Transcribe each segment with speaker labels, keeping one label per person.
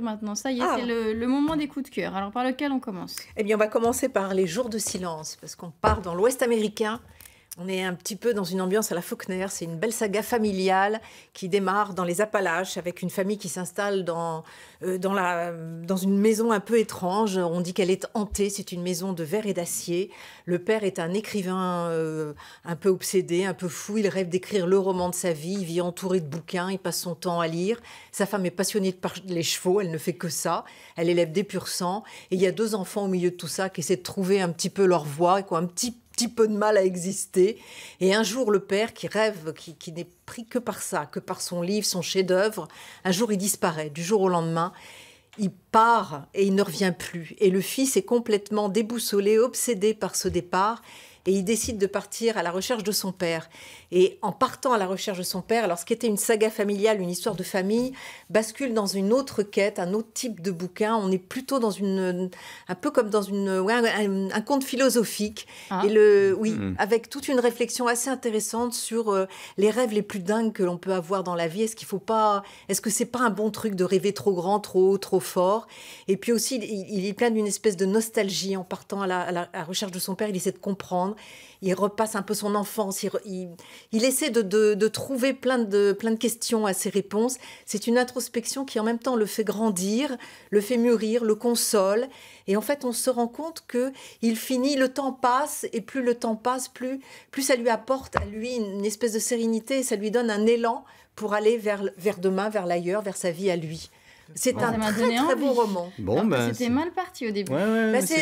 Speaker 1: maintenant. Ça y est, ah. c'est le, le, moment des coups de cœur. Alors, par lequel on commence Eh bien, on va commencer par les jours de silence, parce qu'on part dans l'Ouest américain on est un petit peu dans une ambiance à la Faulkner. C'est une belle saga familiale qui démarre dans les Appalaches avec une famille qui s'installe dans, euh, dans, une maison un peu étrange. On dit qu'elle est hantée. C'est une maison de verre et d'acier. Le père est un écrivain euh, un peu obsédé, un peu fou. Il rêve d'écrire le roman de sa vie. Il vit entouré de bouquins. Il passe son temps à lire. Sa femme est passionnée par les chevaux. Elle ne fait que ça. Elle élève des pur sang. Et il y a deux enfants au milieu de tout ça qui essaient de trouver un petit peu leur voie et un petit peu de mal à exister. Et un jour, le père, qui rêve, qui, qui n'est pris que par ça, que par son livre, son chef-d'œuvre, un jour, il disparaît, du jour au lendemain. Il part et il ne revient plus. Et le fils est complètement déboussolé, obsédé par ce départ et il décide de partir à la recherche de son père. Et en partant à la recherche de son père, alors ce qui était une saga familiale, une histoire de famille, bascule dans une autre quête, un autre type de bouquin. On est plutôt dans une, un peu comme dans une, un, conte philosophique. Ah. Et le, oui, hmm. avec toute une réflexion assez intéressante sur euh, les rêves les plus dingues que l'on peut avoir dans la vie. Est-ce qu'il faut pas, est-ce que c'est pas un bon truc de rêver trop grand, trop haut, trop fort Et puis aussi, il, est plein d'une espèce de nostalgie en partant à la, recherche de son père. Il essaie de comprendre il repasse un peu son enfance. Il, essaie de, trouver plein de, questions à ses réponses. C'est une introspection qui en même temps le fait grandir, le fait mûrir, le console. Et en fait, on se rend compte que il finit, le temps passe, et plus le temps passe, plus, plus ça lui apporte à lui une espèce de sérénité, ça lui donne un élan pour aller vers, vers demain, vers l'ailleurs, vers sa vie à lui. C'est un très, très bon roman. Bon, ah, ben, c'était mal parti au début. Ouais, bah, ça,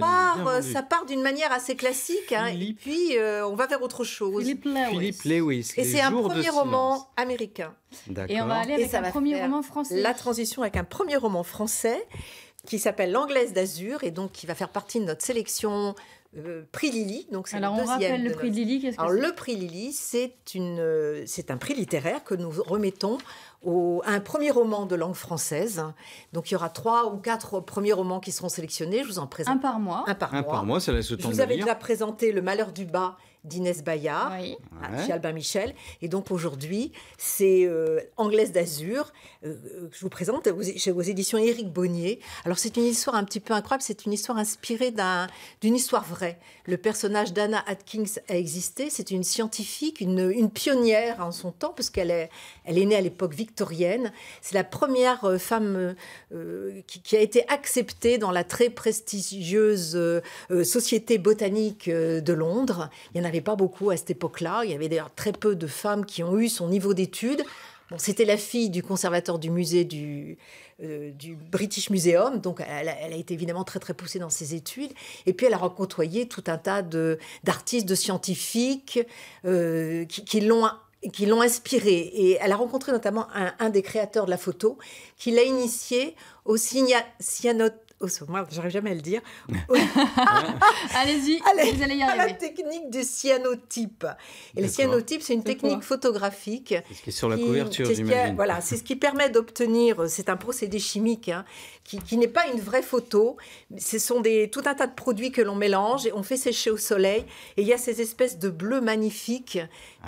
Speaker 1: part, euh, ça part d'une manière assez classique, hein, et puis euh, on va vers autre chose. Philippe Lewis. et c'est un premier roman américain. Et on va aller avec un premier roman français. La transition avec un premier roman français qui s'appelle L'Anglaise d'Azur et donc qui va faire partie de notre sélection euh, prix Lily. Donc Alors, le on rappelle le prix Lily. Alors, le prix Lily, c'est c'est un prix littéraire que nous remettons au, à un premier roman de langue française. Donc, il y aura trois ou quatre premiers romans qui seront sélectionnés. Je vous en présente. Un par mois. Un par, un mois. par mois, ça laisse le temps Je vous avais déjà présenté Le Malheur du Bas d'Inès Bayard, oui. chez Albin Michel. Et donc aujourd'hui, c'est euh, Anglaise d'Azur, euh, euh, que je vous présente chez vos éditions Éric Bonnier. Alors c'est une histoire un petit peu incroyable, c'est une histoire inspirée d'une histoire vraie. Le personnage d'Anna Atkins a existé, c'est une scientifique, une, pionnière en son temps, parce qu'elle est, elle est née à l'époque victorienne. C'est la première femme qui, qui, a été acceptée dans la très prestigieuse société botanique de Londres. Il y en a avait pas beaucoup à cette époque-là. Il y avait d'ailleurs très peu de femmes qui ont eu son niveau d'études. Bon, c'était la fille du conservateur du musée du, euh, du British Museum, donc elle, a été évidemment très très poussée dans ses études. Et puis elle a rencontré tout un tas d'artistes, de, scientifiques euh, qui, l'ont qui l'ont inspirée. Et elle a rencontré notamment un, des créateurs de la photo qui l'a initiée au cyanotype au sommaire, j'arrive jamais à le dire. Allez-y, Allez, vous allez y arriver. la technique du cyanotype. Et le cyanotype, c'est une technique photographique. C'est ce qui est sur la couverture couverture, j'imagine. Voilà, c'est ce qui permet d'obtenir, c'est un procédé chimique hein, qui, qui n'est pas une vraie photo. Ce sont des, tout un tas de produits que l'on mélange et on fait sécher au soleil. Et il y a ces espèces de bleus magnifiques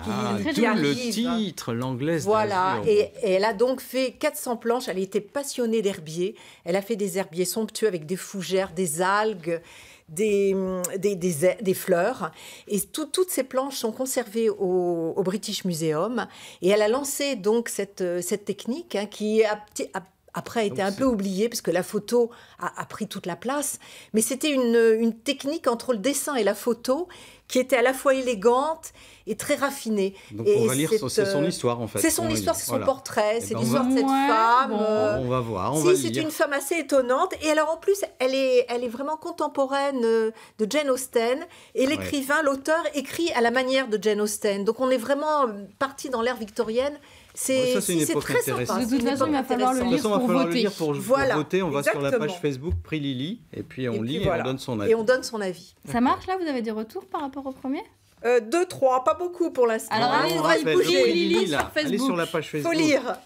Speaker 1: qui, ah, le titre, l'anglaise. Voilà, et, elle a donc fait 400 planches. Elle était passionnée d'herbier. Elle a fait des herbiers somptueux avec des fougères, des algues, des, des, fleurs. Et toutes ces planches sont conservées au, British Museum. Et elle a lancé donc cette, cette technique hein, qui après a été un peu oubliée parce que la photo a, pris toute la place. Mais c'était une, une technique entre le dessin et la photo qui était à la fois élégante et très raffinée. Donc on va lire, c'est son euh, histoire en fait. C'est son histoire, c'est son portrait, eh c'est ben, l'histoire de cette femme. On va voir. si, c'est une femme assez étonnante. Et alors en plus, elle est, elle est vraiment contemporaine euh, de Jane Austen. Et l'écrivain, l'auteur, écrit à la manière de Jane Austen. Donc on est vraiment parti dans l'ère victorienne. C'est très sympa. De toute façon, il va falloir le lire, pour, voter. voilà. On va sur la page Facebook Prix Lily et puis on lit et on donne son avis. Et on donne son avis. Ça marche là Vous avez des retours par rapport rapport au premier euh, deux, trois, pas beaucoup pour l'instant. Alors ah, allez, allez bouger Lily, sur Facebook. Allez sur la page Facebook. Faut lire.